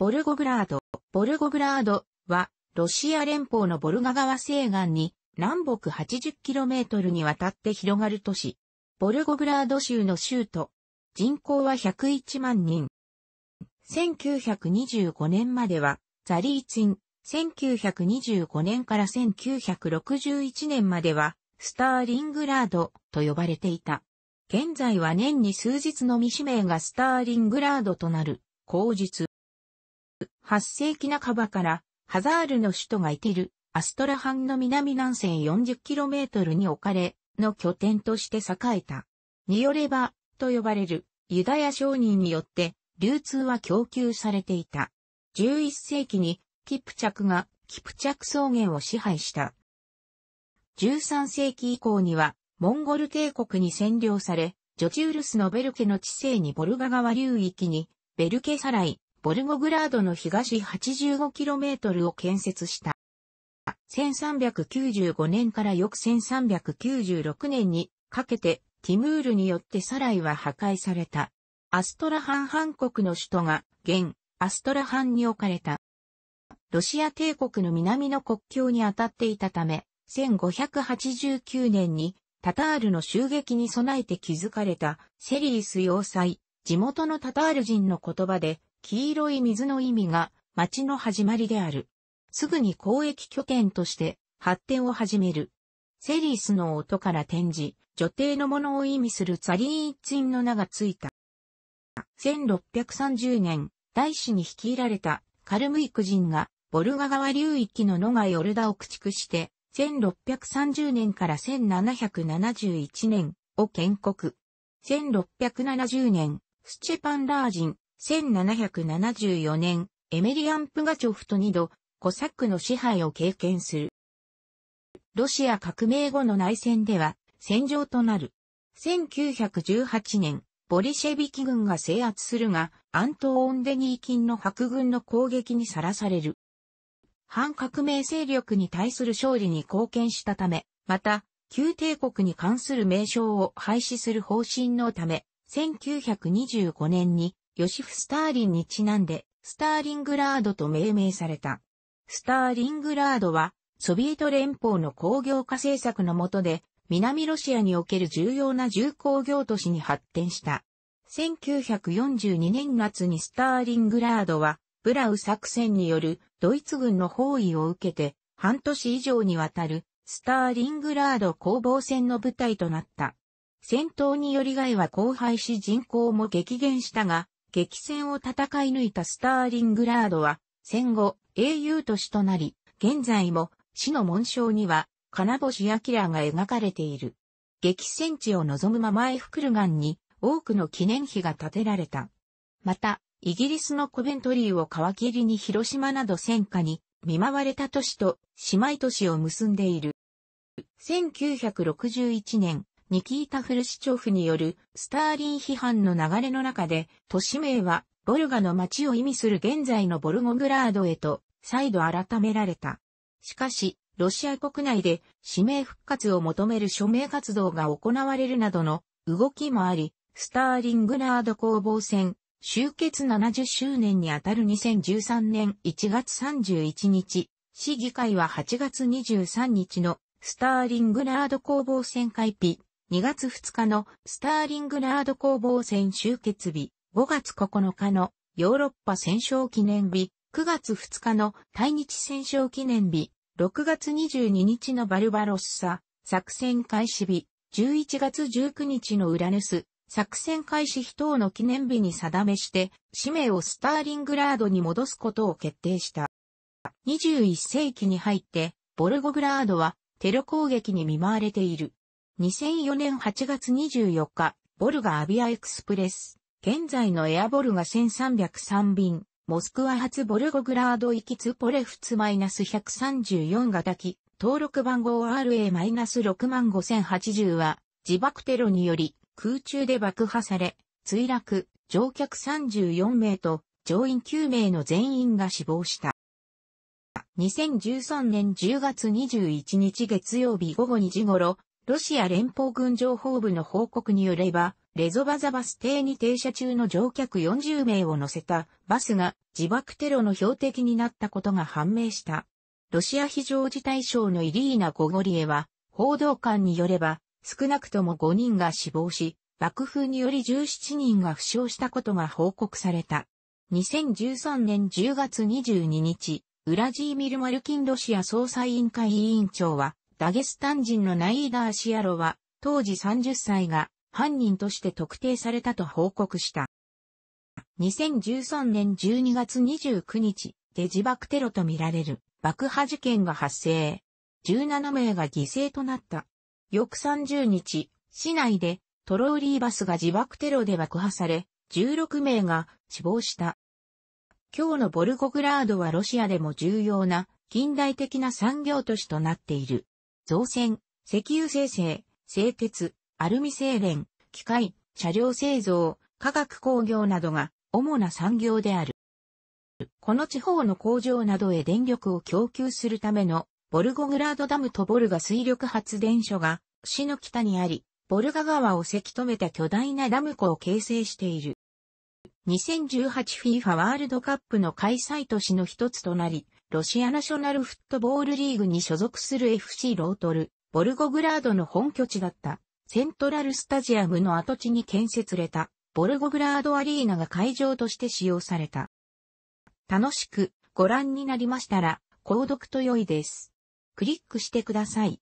ボルゴグラード。ボルゴグラードは、ロシア連邦のボルガ川西岸に、南北 80km にわたって広がる都市。ボルゴグラード州の州都。人口は101万人。1925年までは、ザリーツィン。1925年から1961年までは、スターリングラードと呼ばれていた。現在は年に数日の未氏名がスターリングラードとなる、口述。8世紀半ばから、ハザールの首都がいてるアストラハンの南南西 40km に置かれ、の拠点として栄えた。によれば、と呼ばれる、ユダヤ商人によって、流通は供給されていた。11世紀に、キプチャクが、キプチャク草原を支配した。13世紀以降には、モンゴル帝国に占領され、ジョチールスのベルケの地勢にボルガ川流域に、ベルケサライ、ボルゴグラードの東 85km を建設した。1395年から翌1396年にかけてティムールによってサライは破壊された。アストラハン半国の首都が現アストラハンに置かれた。ロシア帝国の南の国境に当たっていたため、1589年にタタールの襲撃に備えて築かれたセリース要塞、地元のタタール人の言葉で黄色い水の意味が町の始まりである。すぐに交易拠点として発展を始める。セリースの音から転じ、女帝のものを意味するザリーイッツインの名がついた。1630年、大使に率いられたカルムイク人がボルガ川流域の野ガヨルダを駆逐して、1630年から1771年を建国。1670年、スチェパンラー人、1774年、エメリアン・プガチョフと二度、コサックの支配を経験する。ロシア革命後の内戦では、戦場となる。1918年、ボリシェビキ軍が制圧するが、アントオンデニー金の白軍の攻撃にさらされる。反革命勢力に対する勝利に貢献したため、また、旧帝国に関する名称を廃止する方針のため、1925年にヨシフ・スターリンにちなんで、スターリングラードと命名された。スターリングラードは、ソビエト連邦の工業化政策の下で、南ロシアにおける重要な重工業都市に発展した。1942年夏にスターリングラードは、ブラウ作戦によるドイツ軍の包囲を受けて、半年以上にわたるスターリングラード攻防戦の舞台となった。戦闘により外は荒廃し人口も激減したが、激戦を戦い抜いたスターリングラードは、戦後、英雄都市となり、現在も、市の紋章には、金星明が描かれている。激戦地を望むままエフクルガンに、多くの記念碑が建てられた。また、イギリスのコベントリーを皮切りに広島など戦火に見舞われた都市と姉妹都市を結んでいる。1961年、ニキータ・フルシチョフによるスターリン批判の流れの中で、都市名はボルガの町を意味する現在のボルゴグラードへと再度改められた。しかし、ロシア国内で指名復活を求める署名活動が行われるなどの動きもあり、スターリングラード攻防戦終結70周年にあたる2013年1月31日、市議会は8月23日のスターリングラード攻防戦会費2月2日のスターリングラード攻防戦終結日、5月9日のヨーロッパ戦勝記念日、9月2日の対日戦勝記念日、6月22日のバルバロッサ、作戦開始日、11月19日のウラヌス、作戦開始日等の記念日に定めして、使命をスターリングラードに戻すことを決定した。21世紀に入って、ボルゴグラードはテロ攻撃に見舞われている。2004年8月24日、ボルガアビアエクスプレス、現在のエアボルガ1303便、モスクワ発ボルゴグラード行きツポレフツ -134 型機、登録番号 RA-65080 は、自爆テロにより空中で爆破され、墜落、乗客34名と乗員9名の全員が死亡した。2013年10月21日月曜日午後2時頃、ロシア連邦軍情報部の報告によれば、レゾバザバス停に停車中の乗客40名を乗せたバスが自爆テロの標的になったことが判明した。ロシア非常事態省のイリーナ・ゴゴリエは、報道官によれば、少なくとも5人が死亡し、爆風により17人が負傷したことが報告された。2013年10月22日、ウラジーミル・マルキンロシア総裁委員会委員長は、ダゲスタン人のナイーダー・シアロは、当時30歳が犯人として特定されたと報告した。2013年12月29日で自爆テロとみられる爆破事件が発生。17名が犠牲となった。翌30日、市内でトローリーバスが自爆テロで爆破され、16名が死亡した。今日のボルゴグラードはロシアでも重要な近代的な産業都市となっている。造船、石油生成、製鉄、アルミ製錬、機械、車両製造、化学工業などが主な産業である。この地方の工場などへ電力を供給するためのボルゴグラードダムとボルガ水力発電所が市の北にあり、ボルガ川をせき止めた巨大なダム湖を形成している。2018FIFA ワールドカップの開催都市の一つとなり、ロシアナショナルフットボールリーグに所属する FC ロートル、ボルゴグラードの本拠地だった、セントラルスタジアムの跡地に建設れた、ボルゴグラードアリーナが会場として使用された。楽しくご覧になりましたら、購読と良いです。クリックしてください。